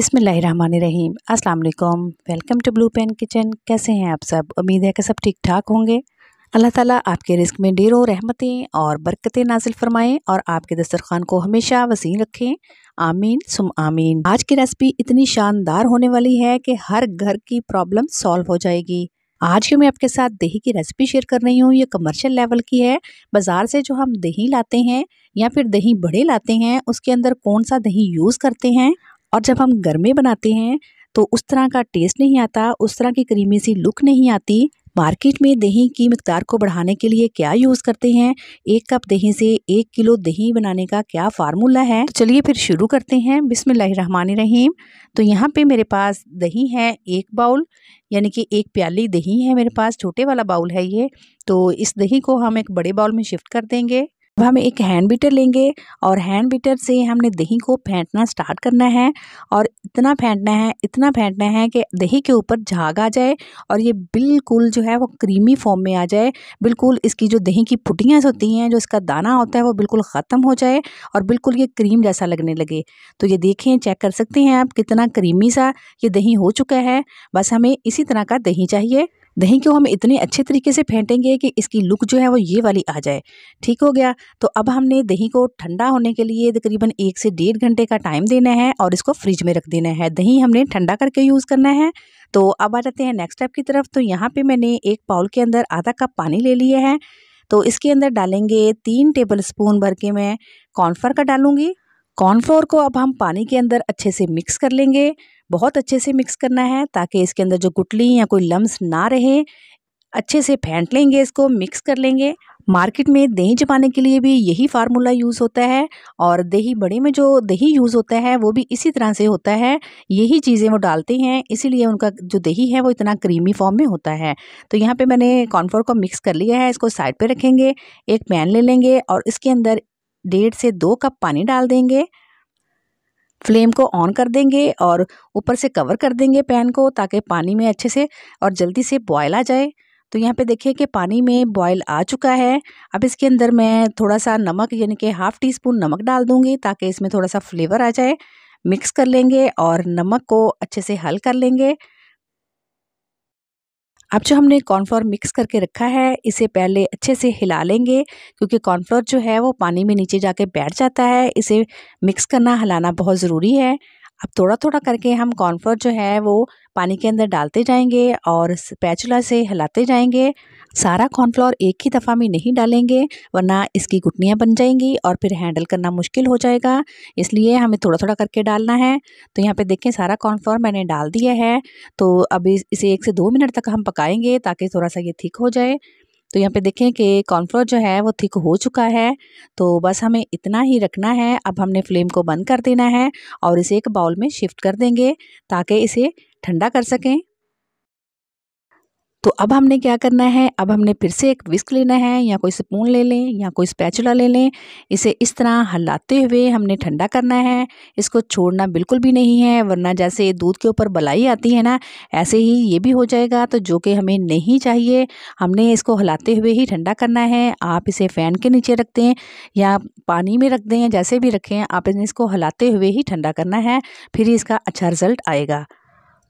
बिसमीम अस्सलाम welcome to blue pen kitchen कैसे हैं आप सब उम्मीद है कि सब ठीक ठाक होंगे अल्लाह ताला आपके रिस्क में डेरो रहमतें और बरकतें नाजिल फरमाएं और आपके दस्तरखान को हमेशा वसी रखें आमीन सुम आमीन आज की रेसिपी इतनी शानदार होने वाली है कि हर घर की प्रॉब्लम सॉल्व हो जाएगी आज की मैं आपके साथ दही की रेसिपी शेयर कर रही हूँ ये कमर्शियल लेवल की है बाज़ार से जो हम दही लाते हैं या फिर दही बड़े लाते हैं उसके अंदर कौन सा दही यूज़ करते हैं और जब हम घर में बनाते हैं तो उस तरह का टेस्ट नहीं आता उस तरह की क्रीमी सी लुक नहीं आती मार्केट में दही की मकदार को बढ़ाने के लिए क्या यूज़ करते हैं एक कप दही से एक किलो दही बनाने का क्या फार्मूला है तो चलिए फिर शुरू करते हैं रहीम तो यहाँ पे मेरे पास दही है एक बाउल यानी कि एक प्याली दही है मेरे पास छोटे वाला बाउल है ये तो इस दही को हम एक बड़े बाउल में शिफ्ट कर देंगे अब हम एक हैंड बीटर लेंगे और हैंड बीटर से हमने दही को फेंटना स्टार्ट करना है और इतना फेंटना है इतना फेंटना है कि दही के ऊपर झाग आ जाए और ये बिल्कुल जो है वो क्रीमी फॉर्म में आ जाए बिल्कुल इसकी जो दही की पुटियाँ होती हैं जो इसका दाना होता है वो बिल्कुल ख़त्म हो जाए और बिल्कुल ये क्रीम जैसा लगने लगे तो ये देखें चेक कर सकते हैं आप कितना क्रीमी सा ये दही हो चुका है बस हमें इसी तरह का दही चाहिए दही को हम इतने अच्छे तरीके से फेंटेंगे कि इसकी लुक जो है वो ये वाली आ जाए ठीक हो गया तो अब हमने दही को ठंडा होने के लिए तकरीबन एक से डेढ़ घंटे का टाइम देना है और इसको फ्रिज में रख देना है दही हमने ठंडा करके यूज़ करना है तो अब आ जाते हैं नेक्स्ट स्टेप की तरफ तो यहाँ पर मैंने एक पाउल के अंदर आधा कप पानी ले लिया है तो इसके अंदर डालेंगे तीन टेबल स्पून भर के मैं कॉर्नफ्लोर का डालूंगी कॉर्नफ्लोर को अब हम पानी के अंदर अच्छे से मिक्स कर लेंगे बहुत अच्छे से मिक्स करना है ताकि इसके अंदर जो गुटली या कोई लम्स ना रहे अच्छे से फेंट लेंगे इसको मिक्स कर लेंगे मार्केट में दही जमाने के लिए भी यही फार्मूला यूज़ होता है और दही बड़े में जो दही यूज़ होता है वो भी इसी तरह से होता है यही चीज़ें वो डालते हैं इसीलिए उनका जो दही है वो इतना क्रीमी फॉर्म में होता है तो यहाँ पे मैंने कॉर्नफ्लोर को मिक्स कर लिया है इसको साइड पे रखेंगे एक पैन ले लेंगे और इसके अंदर डेढ़ से दो कप पानी डाल देंगे फ्लेम को ऑन कर देंगे और ऊपर से कवर कर देंगे पैन को ताकि पानी में अच्छे से और जल्दी से बॉयल आ जाए तो यहाँ पे देखिए कि पानी में बॉयल आ चुका है अब इसके अंदर मैं थोड़ा सा नमक यानी कि हाफ़ टी स्पून नमक डाल दूँगी ताकि इसमें थोड़ा सा फ्लेवर आ जाए मिक्स कर लेंगे और नमक को अच्छे से हल कर लेंगे अब जो हमने कॉर्नफ्लोर मिक्स करके रखा है इसे पहले अच्छे से हिला लेंगे क्योंकि कॉर्नफ्लोर जो है वो पानी में नीचे जाके बैठ जाता है इसे मिक्स करना हिलाना बहुत ज़रूरी है अब थोड़ा थोड़ा करके हम कॉर्नफ्लोर जो है वो पानी के अंदर डालते जाएंगे और पैचुला से हिलाते जाएंगे सारा कॉर्नफ्लोर एक ही दफ़ा में नहीं डालेंगे वरना इसकी गुटनियाँ बन जाएंगी और फिर हैंडल करना मुश्किल हो जाएगा इसलिए हमें थोड़ा थोड़ा करके डालना है तो यहाँ पे देखें सारा कॉर्नफ्लोर मैंने डाल दिया है तो अभी इसे एक से दो मिनट तक हम पकाएंगे ताकि थोड़ा सा ये थिक हो जाए तो यहाँ पे देखें कि कॉर्नफ्लोर जो है वो थिक हो चुका है तो बस हमें इतना ही रखना है अब हमने फ्लेम को बंद कर देना है और इसे एक बाउल में शिफ्ट कर देंगे ताकि इसे ठंडा कर सकें तो अब हमने क्या करना है अब हमने फिर से एक विस्क लेना है या कोई स्पून ले लें या कोई स्पैचुला ले लें इसे इस तरह हलाते हुए हमने ठंडा करना है इसको छोड़ना बिल्कुल भी नहीं है वरना जैसे दूध के ऊपर बलाई आती है ना ऐसे ही ये भी हो जाएगा तो जो कि हमें नहीं चाहिए हमने इसको हलाते हुए ही ठंडा करना है आप इसे फ़ैन के नीचे रख दें या पानी में रख दें जैसे भी रखें आप इसको हलाते हुए ही ठंडा करना है फिर इसका अच्छा रिज़ल्ट आएगा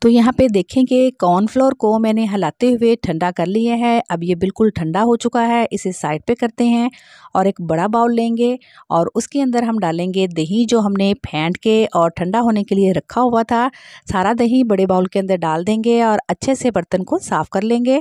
तो यहाँ पे देखें कि कॉर्नफ्लोर को मैंने हलाते हुए ठंडा कर लिया है अब ये बिल्कुल ठंडा हो चुका है इसे साइड पे करते हैं और एक बड़ा बाउल लेंगे और उसके अंदर हम डालेंगे दही जो हमने फेंट के और ठंडा होने के लिए रखा हुआ था सारा दही बड़े बाउल के अंदर डाल देंगे और अच्छे से बर्तन को साफ़ कर लेंगे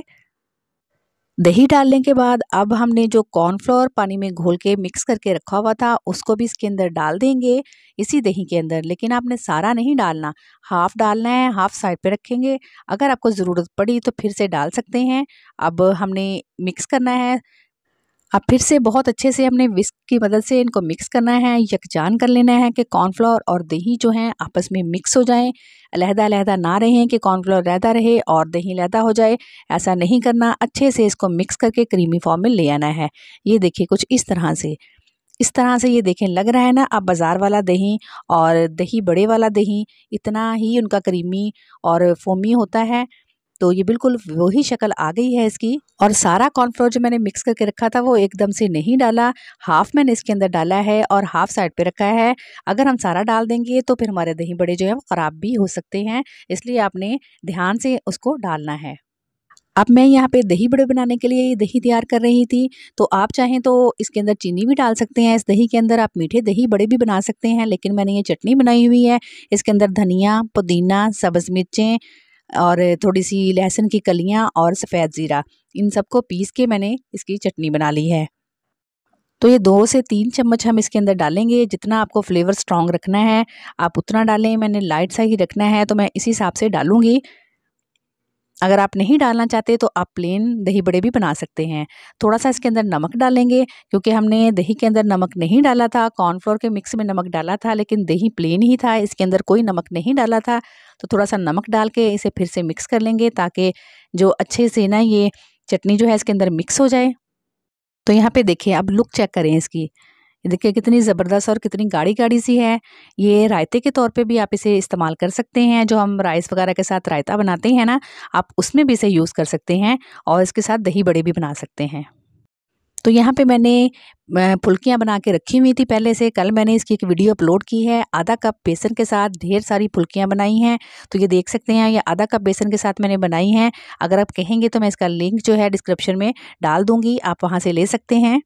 दही डालने के बाद अब हमने जो कॉर्नफ्लोर पानी में घोल के मिक्स करके रखा हुआ था उसको भी इसके अंदर डाल देंगे इसी दही के अंदर लेकिन आपने सारा नहीं डालना हाफ़ डालना है हाफ़ साइड पे रखेंगे अगर आपको ज़रूरत पड़ी तो फिर से डाल सकते हैं अब हमने मिक्स करना है अब फिर से बहुत अच्छे से हमने विस्क की मदद से इनको मिक्स करना है यकजान कर लेना है कि कॉर्नफ्लोर और दही जो हैं आपस में मिक्स हो जाएं अलहदा लहदा ना रहें कि कॉर्नफ्लोर लहदा रहे और दही लहदा हो जाए ऐसा नहीं करना अच्छे से इसको मिक्स करके क्रीमी फॉर्म में ले आना है ये देखिए कुछ इस तरह से इस तरह से ये देखें लग रहा है ना अब बाज़ार वाला दही और दही बड़े वाला दही इतना ही उनका क्रीमी और फोमी होता है तो ये बिल्कुल वही शक्ल आ गई है इसकी और सारा कॉर्नफ्लोर जो मैंने मिक्स करके रखा था वो एकदम से नहीं डाला हाफ मैंने इसके अंदर डाला है और हाफ साइड पे रखा है अगर हम सारा डाल देंगे तो फिर हमारे दही बड़े जो है वो ख़राब भी हो सकते हैं इसलिए आपने ध्यान से उसको डालना है अब मैं यहाँ पे दही बड़े बनाने के लिए ये दही तैयार कर रही थी तो आप चाहें तो इसके अंदर चीनी भी डाल सकते हैं इस दही के अंदर आप मीठे दही बड़े भी बना सकते हैं लेकिन मैंने ये चटनी बनाई हुई है इसके अंदर धनिया पुदीना सब्ज़ मिर्चें और थोड़ी सी लहसुन की कलियाँ और सफ़ेद ज़ीरा इन सबको पीस के मैंने इसकी चटनी बना ली है तो ये दो से तीन चम्मच हम इसके अंदर डालेंगे जितना आपको फ्लेवर स्ट्रॉन्ग रखना है आप उतना डालें मैंने लाइट सा ही रखना है तो मैं इसी हिसाब से डालूँगी अगर आप नहीं डालना चाहते तो आप प्लेन दही बड़े भी बना सकते हैं थोड़ा सा इसके अंदर नमक डालेंगे क्योंकि हमने दही के अंदर नमक नहीं डाला था कॉर्नफ्लोर के मिक्स में नमक डाला था लेकिन दही प्लेन ही था इसके अंदर कोई नमक नहीं डाला था तो थोड़ा सा नमक डाल के इसे फिर से मिक्स कर लेंगे ताकि जो अच्छे से ना ये चटनी जो है इसके अंदर मिक्स हो जाए तो यहाँ पर देखिए अब लुक चेक करें इसकी देखिए कितनी ज़बरदस्त और कितनी गाढ़ी गाढ़ी सी है ये रायते के तौर पे भी आप इसे इस्तेमाल कर सकते हैं जो हम राइस वगैरह के साथ रायता बनाते हैं ना आप उसमें भी इसे यूज़ कर सकते हैं और इसके साथ दही बड़े भी बना सकते हैं तो यहाँ पे मैंने फुल्कियाँ बना के रखी हुई थी पहले से कल मैंने इसकी एक वीडियो अपलोड की है आधा कप बेसन के साथ ढेर सारी फुल्कियाँ बनाई हैं तो ये देख सकते हैं ये आधा कप बेसन के साथ मैंने बनाई हैं अगर आप कहेंगे तो मैं इसका लिंक जो है डिस्क्रिप्शन में डाल दूँगी आप वहाँ से ले सकते हैं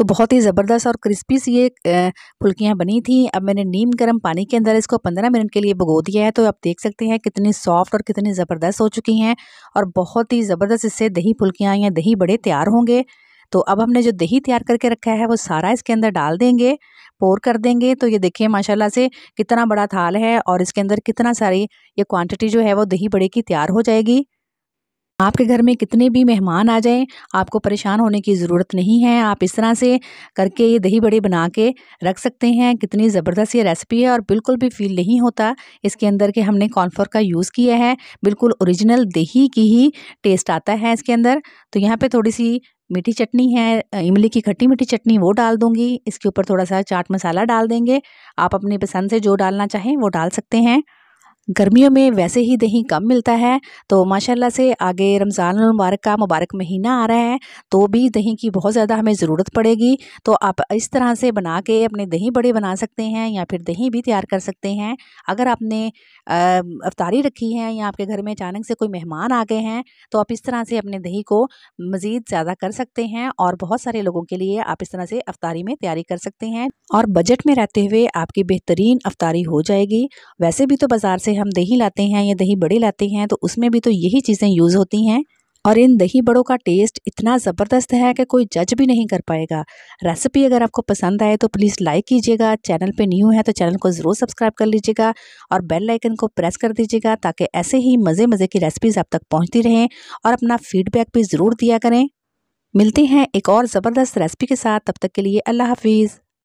तो बहुत ही ज़बरदस्त और क्रिस्पी सी ये फुल्कियाँ बनी थी अब मैंने नीम गर्म पानी के अंदर इसको पंद्रह मिनट के लिए भगो दिया है तो आप देख सकते हैं कितनी सॉफ्ट और कितनी ज़बरदस्त हो चुकी हैं और बहुत ही ज़बरदस्त इससे दही फुल्कियाँ या दही बड़े तैयार होंगे तो अब हमने जो दही तैयार करके रखा है वो सारा इसके अंदर डाल देंगे पोर कर देंगे तो ये देखिए माशाल्लाह से कितना बड़ा थाल है और इसके अंदर कितना सारी ये क्वांटिटी जो है वो दही बड़े की तैयार हो जाएगी आपके घर में कितने भी मेहमान आ जाएं आपको परेशान होने की ज़रूरत नहीं है आप इस तरह से करके ये दही बड़े बना के रख सकते हैं कितनी ज़बरदस्त ये रेसिपी है और बिल्कुल भी फील नहीं होता इसके अंदर के हमने कॉर्नफ्लोर का यूज़ किया है बिल्कुल ओरिजिनल दही की ही टेस्ट आता है इसके अंदर तो यहाँ पर थोड़ी सी मीठी चटनी है इमली की खट्टी मीठी चटनी वो डाल दूंगी इसके ऊपर थोड़ा सा चाट मसाला डाल देंगे आप अपनी पसंद से जो डालना चाहें वो डाल सकते हैं गर्मियों में वैसे ही दही कम मिलता है तो माशाल्लाह से आगे रमज़ान मुबारक का मुबारक महीना आ रहा है तो भी दही की बहुत ज़्यादा हमें ज़रूरत पड़ेगी तो आप इस तरह से बना के अपने दही बड़े बना सकते हैं या फिर दही भी तैयार कर सकते हैं अगर आपने अफतारी रखी है या आपके घर में अचानक से कोई मेहमान आ गए हैं तो आप इस तरह से अपने दही को मज़ीद ज़्यादा कर सकते हैं और बहुत सारे लोगों के लिए आप इस तरह से अफतारी में तैयारी कर सकते हैं और बजट में रहते हुए आपकी बेहतरीन अफतारी हो जाएगी वैसे भी तो बाज़ार से जैसे हम दही लाते हैं या दही बड़े लाते हैं तो उसमें भी तो यही चीज़ें यूज़ होती हैं और इन दही बड़ों का टेस्ट इतना ज़बरदस्त है कि कोई जज भी नहीं कर पाएगा रेसिपी अगर आपको पसंद आए तो प्लीज़ लाइक कीजिएगा चैनल पे न्यू है तो चैनल को ज़रूर सब्सक्राइब कर लीजिएगा और बेल आइकन को प्रेस कर दीजिएगा ताकि ऐसे ही मज़े मज़े की रेसिपीज़ आप तक पहुँचती रहें और अपना फीडबैक भी ज़रूर दिया करें मिलते हैं एक और ज़बरदस्त रेसिपी के साथ तब तक के लिए अल्लाह हाफिज़